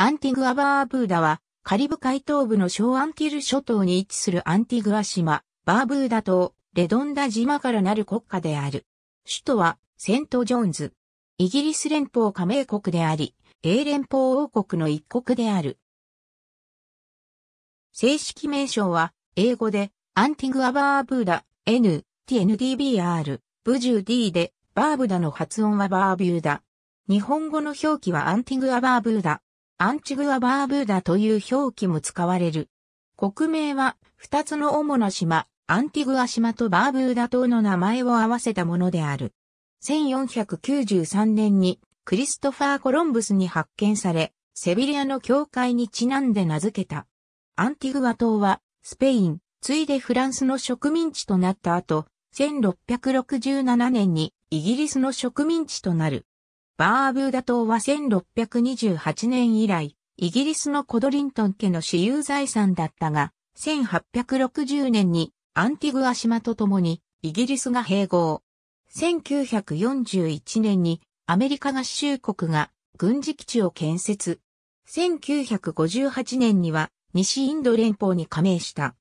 アンティグア・バーブーダは、カリブ海東部の小アンティル諸島に位置するアンティグア島、バーブーダ島、レドンダ島からなる国家である。首都は、セント・ジョーンズ。イギリス連邦加盟国であり、英連邦王国の一国である。正式名称は、英語で、アンティグア・バーブーダ、N、TNDBR、ブジュー D で、バーブダの発音はバービューダ。日本語の表記はアンティグア・バーブーダ。アンチグア・バーブーダという表記も使われる。国名は、二つの主な島、アンティグア島とバーブーダ島の名前を合わせたものである。1493年に、クリストファー・コロンブスに発見され、セビリアの教会にちなんで名付けた。アンティグア島は、スペイン、ついでフランスの植民地となった後、1667年にイギリスの植民地となる。バーブーダ島は1628年以来、イギリスのコドリントン家の私有財産だったが、1860年にアンティグア島と共にイギリスが併合。1941年にアメリカ合衆国が軍事基地を建設。1958年には西インド連邦に加盟した。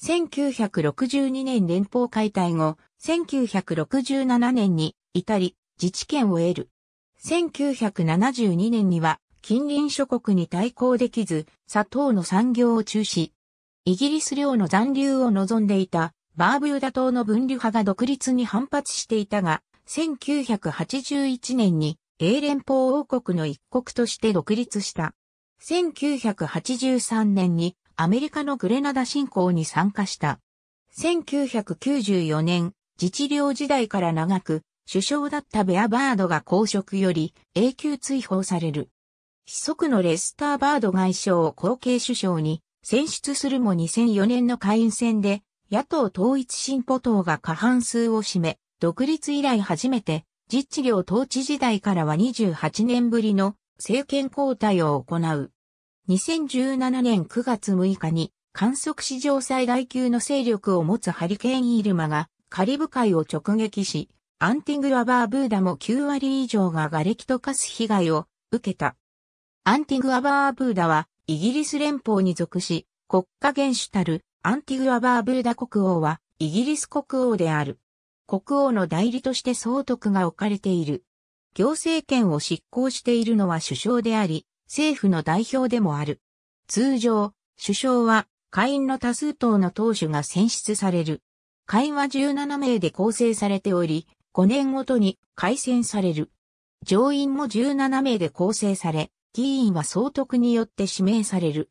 1962年連邦解体後、1967年に至り自治権を得る。1972年には近隣諸国に対抗できず、砂糖の産業を中止。イギリス領の残留を望んでいたバーブユダ島の分離派が独立に反発していたが、1981年に英連邦王国の一国として独立した。1983年にアメリカのグレナダ侵攻に参加した。1994年、自治領時代から長く首相だったベアバードが公職より永久追放される。子息のレスター・バード外相を後継首相に選出するも2004年の下院選で野党統一進歩党が過半数を占め、独立以来初めて実地領統治時代からは28年ぶりの政権交代を行う。2017年9月6日に観測史上最大級の勢力を持つハリケーンイルマがカリブ海を直撃し、アンティグアバーブーダも9割以上が瓦礫と化す被害を受けた。アンティグアバーブーダはイギリス連邦に属し、国家元首たるアンティグアバーブーダ国王はイギリス国王である。国王の代理として総督が置かれている。行政権を執行しているのは首相であり、政府の代表でもある。通常、首相は会員の多数党の党首が選出される。会は17名で構成されており、5年ごとに改選される。上院も17名で構成され、議員は総督によって指名される。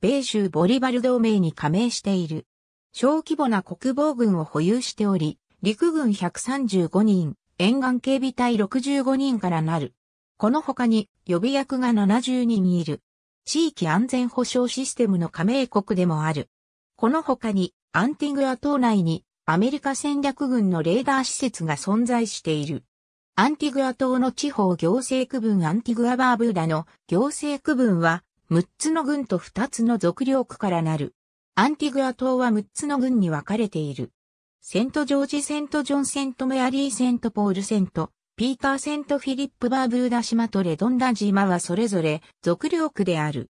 米州ボリバル同盟に加盟している。小規模な国防軍を保有しており、陸軍135人、沿岸警備隊65人からなる。この他に予備役が70人いる。地域安全保障システムの加盟国でもある。この他にアンティグア島内にアメリカ戦略軍のレーダー施設が存在している。アンティグア島の地方行政区分アンティグアバーブーダの行政区分は6つの軍と2つの属領区からなる。アンティグア島は6つの軍に分かれている。セントジョージ、セントジョン、セントメアリー、セントポール、セント、ピーター、セントフィリップ、バーブーダ島とレドンダ島はそれぞれ属領区である。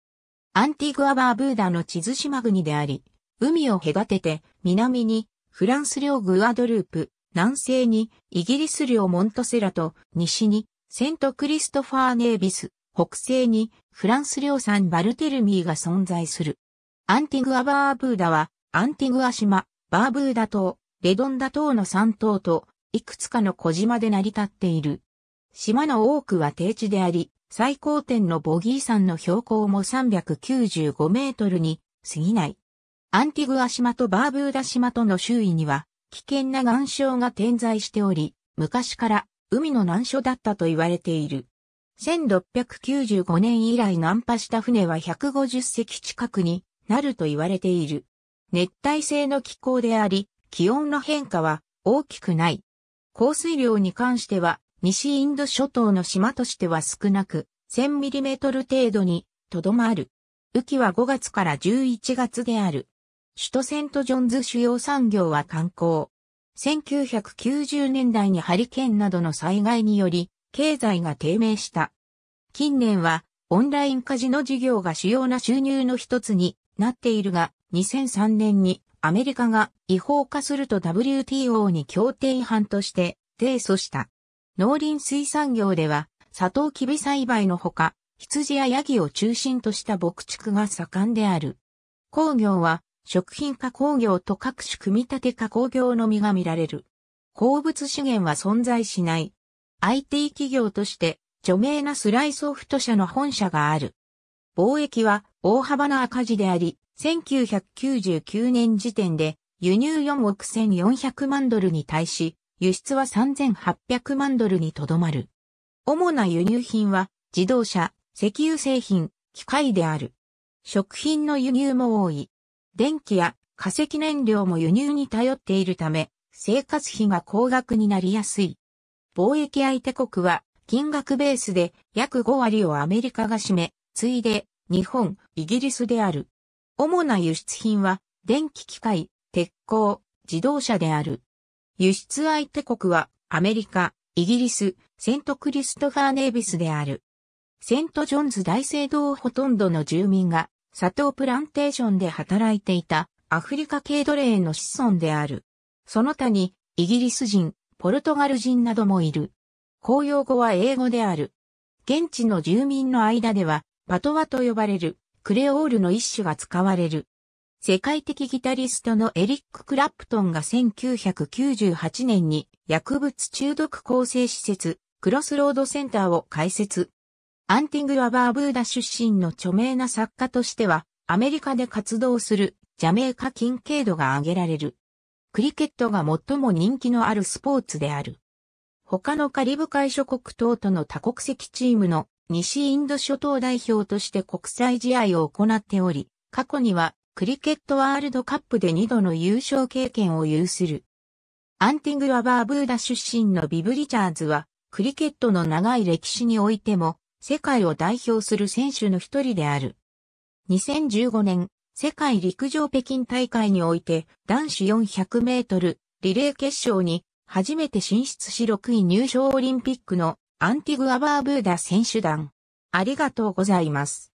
アンティグアバーブーダの地図島国であり、海を隔てて南にフランス領グアドループ、南西にイギリス領モントセラと、西にセントクリストファーネービス、北西にフランス領産バルテルミーが存在する。アンティグア・バーブーダは、アンティグア島、バーブーダ島、レドンダ島の3島と、いくつかの小島で成り立っている。島の多くは低地であり、最高点のボギー山の標高も395メートルに過ぎない。アンティグア島とバーブーダ島との周囲には、危険な岩礁が点在しており、昔から海の難所だったと言われている。1695年以来難破した船は150隻近くになると言われている。熱帯性の気候であり、気温の変化は大きくない。降水量に関しては、西インド諸島の島としては少なく、1 0 0 0ミリメートル程度にとどまる。雨季は5月から11月である。首都セントジョンズ主要産業は観光。1990年代にハリケーンなどの災害により、経済が低迷した。近年は、オンラインカジノ事業が主要な収入の一つになっているが、2003年にアメリカが違法化すると WTO に協定違反として提訴した。農林水産業では、サトウキビ栽培のほか、羊やヤギを中心とした牧畜が盛んである。工業は、食品加工業と各種組み立て加工業のみが見られる。鉱物資源は存在しない。IT 企業として著名なスライソフト社の本社がある。貿易は大幅な赤字であり、1999年時点で輸入4億1400万ドルに対し、輸出は3800万ドルにとどまる。主な輸入品は自動車、石油製品、機械である。食品の輸入も多い。電気や化石燃料も輸入に頼っているため、生活費が高額になりやすい。貿易相手国は金額ベースで約5割をアメリカが占め、次いで日本、イギリスである。主な輸出品は電気機械、鉄鋼、自動車である。輸出相手国はアメリカ、イギリス、セントクリストファー・ネービスである。セントジョンズ大聖堂ほとんどの住民が砂糖プランテーションで働いていたアフリカ系奴隷の子孫である。その他にイギリス人、ポルトガル人などもいる。公用語は英語である。現地の住民の間ではパトワと呼ばれるクレオールの一種が使われる。世界的ギタリストのエリック・クラプトンが1998年に薬物中毒構成施設クロスロードセンターを開設。アンティングア・バーブーダ出身の著名な作家としては、アメリカで活動するジャメイカ・キンケイドが挙げられる。クリケットが最も人気のあるスポーツである。他のカリブ海諸国等との多国籍チームの西インド諸島代表として国際試合を行っており、過去にはクリケットワールドカップで2度の優勝経験を有する。アンティングア・バーブーダ出身のビブ・リチャーズは、クリケットの長い歴史においても、世界を代表する選手の一人である。2015年、世界陸上北京大会において男子400メートルリレー決勝に初めて進出し6位入賞オリンピックのアンティグアバーブーダ選手団。ありがとうございます。